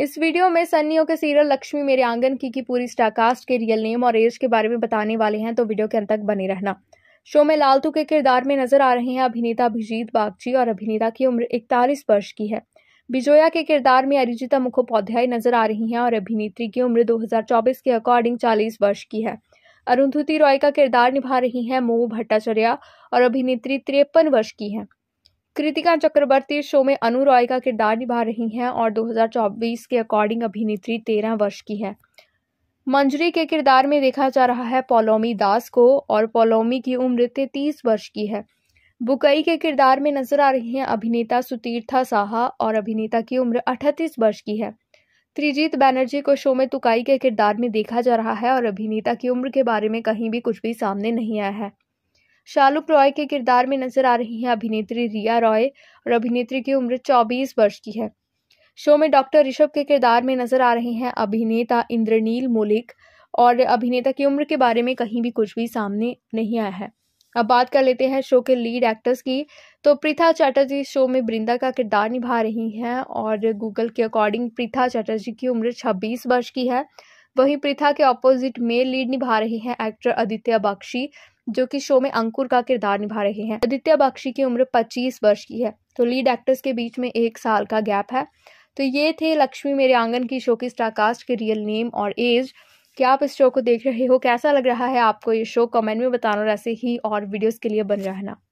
इस वीडियो में सन्नियो के सीरियल लक्ष्मी मेरे आंगन की की पूरी स्टारकास्ट के रियल नेम और एज के बारे में बताने वाले हैं तो वीडियो के अंत तक बने रहना शो में लालतू के किरदार में नजर आ रहे हैं अभिनेता अभिजीत बागची और अभिनेता की उम्र इकतालीस वर्ष की है बिजोया के किरदार में अरिजिता मुखोपाध्याय नजर आ रही हैं और अभिनेत्री की उम्र 2024 के अकॉर्डिंग 40 वर्ष की है अरुंधुति रॉय का किरदार निभा रही हैं मोह भट्टाचार्य और अभिनेत्री तिरपन वर्ष की हैं कृतिका चक्रवर्ती शो में अनु रॉय का किरदार निभा रही हैं और 2024 के अकॉर्डिंग अभिनेत्री तेरह वर्ष की है मंजरी के किरदार में देखा जा रहा है पोलोमी दास को और पोलोमी की उम्र तैतीस वर्ष की है बुकई के किरदार में नजर आ रही हैं अभिनेता सुतीर्था साहा और अभिनेता की उम्र अठतीस वर्ष की है त्रिजीत बैनर्जी को शो में तुकाई के किरदार में देखा जा रहा है और अभिनेता की उम्र के बारे में कहीं भी कुछ भी सामने नहीं आया है शाहरुख रॉय के किरदार में नजर आ रही हैं अभिनेत्री रिया रॉय और अभिनेत्री की उम्र 24 वर्ष की है शो में डॉक्टर ऋषभ के किरदार में नजर आ रहे हैं अभिनेता इंद्रनील मोलिक और अभिनेता की उम्र के बारे में कहीं भी कुछ भी सामने नहीं आया है अब बात कर लेते हैं शो के लीड एक्टर्स की तो प्रीथा चैटर्जी शो में बृंदा का किरदार निभा रही हैं और गूगल के अकॉर्डिंग प्रीथा चैटर्जी की उम्र 26 वर्ष की है वहीं प्रीथा के ऑपोजिट मेल लीड निभा रहे हैं एक्टर आदित्य बख्शी जो कि शो में अंकुर का किरदार निभा रहे हैं आदित्य बख्शी की उम्र 25 वर्ष की है तो लीड एक्टर्स के बीच में एक साल का गैप है तो ये थे लक्ष्मी मेरे आंगन की शो की स्टारकास्ट के रियल नेम और एज क्या आप इस शो को देख रहे हो कैसा लग रहा है आपको ये शो कमेंट में बताना और ऐसे ही और वीडियोज़ के लिए बन रहना